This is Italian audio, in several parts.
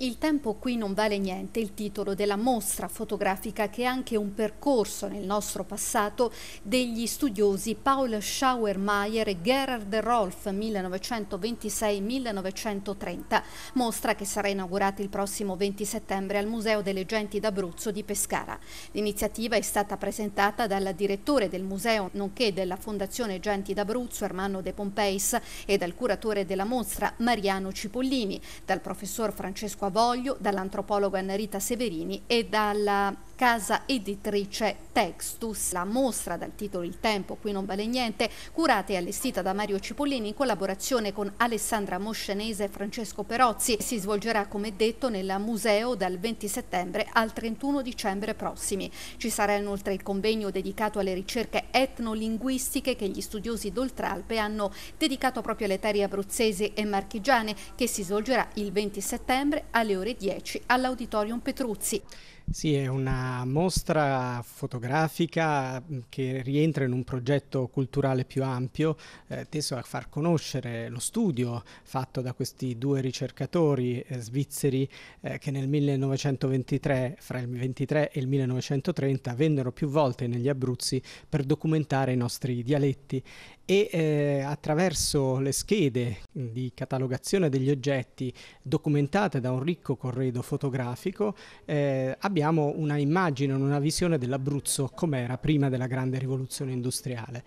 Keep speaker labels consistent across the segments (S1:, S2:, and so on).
S1: Il tempo qui non vale niente, il titolo della mostra fotografica che è anche un percorso nel nostro passato degli studiosi Paul Schauermeier e Gerhard Rolf 1926-1930, mostra che sarà inaugurata il prossimo 20 settembre al Museo delle Genti d'Abruzzo di Pescara. L'iniziativa è stata presentata dal direttore del museo nonché della Fondazione Genti d'Abruzzo Ermanno De Pompeis e dal curatore della mostra Mariano Cipollini, dal professor Francesco Acquavoglio, dall'antropologa Anna Severini e dalla casa editrice Textus. La mostra dal titolo Il tempo, qui non vale niente, curata e allestita da Mario Cipollini in collaborazione con Alessandra Moscenese e Francesco Perozzi, si svolgerà come detto nel museo dal 20 settembre al 31 dicembre prossimi. Ci sarà inoltre il convegno dedicato alle ricerche etnolinguistiche che gli studiosi d'Oltralpe hanno dedicato proprio alle terre abruzzesi e marchigiane che si svolgerà il 20 settembre alle ore 10 all'Auditorium Petruzzi.
S2: Sì, è una mostra fotografica mm, che rientra in un progetto culturale più ampio, eh, teso a far conoscere lo studio fatto da questi due ricercatori eh, svizzeri eh, che nel 1923, fra il 23 e il 1930, vennero più volte negli Abruzzi per documentare i nostri dialetti e eh, attraverso le schede di catalogazione degli oggetti documentate da un ricco corredo fotografico eh, abbiamo una immagine, una visione dell'Abruzzo com'era prima della grande rivoluzione industriale.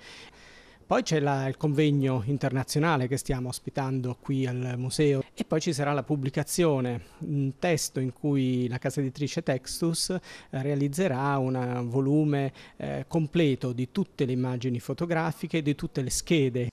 S2: Poi c'è la, il convegno internazionale che stiamo ospitando qui al museo e poi ci sarà la pubblicazione, un testo in cui la casa editrice Textus eh, realizzerà un volume eh, completo di tutte le immagini fotografiche, di tutte le schede